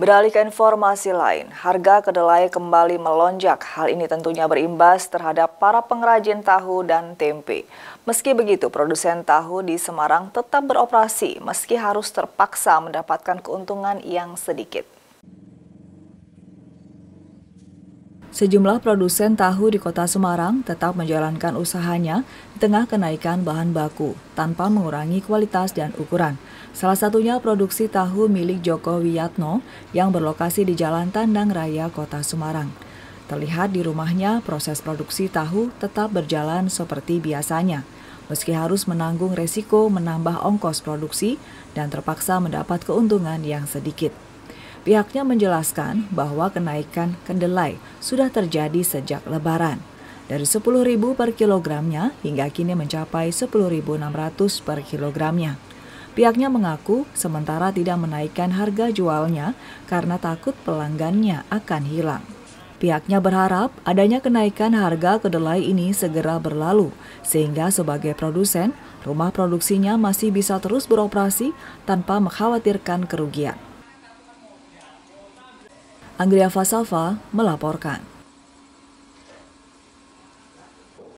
Beralih ke informasi lain, harga kedelai kembali melonjak. Hal ini tentunya berimbas terhadap para pengrajin tahu dan tempe. Meski begitu, produsen tahu di Semarang tetap beroperasi meski harus terpaksa mendapatkan keuntungan yang sedikit. Sejumlah produsen tahu di kota Semarang tetap menjalankan usahanya di tengah kenaikan bahan baku tanpa mengurangi kualitas dan ukuran. Salah satunya produksi tahu milik Joko Wiyatno yang berlokasi di Jalan Tandang Raya, Kota Semarang. Terlihat di rumahnya, proses produksi tahu tetap berjalan seperti biasanya, meski harus menanggung resiko menambah ongkos produksi dan terpaksa mendapat keuntungan yang sedikit. Pihaknya menjelaskan bahwa kenaikan kedelai sudah terjadi sejak lebaran. Dari 10.000 per kilogramnya hingga kini mencapai 10.600 per kilogramnya. Pihaknya mengaku sementara tidak menaikkan harga jualnya karena takut pelanggannya akan hilang. Pihaknya berharap adanya kenaikan harga kedelai ini segera berlalu, sehingga sebagai produsen, rumah produksinya masih bisa terus beroperasi tanpa mengkhawatirkan kerugian. Anggria Fasafa melaporkan.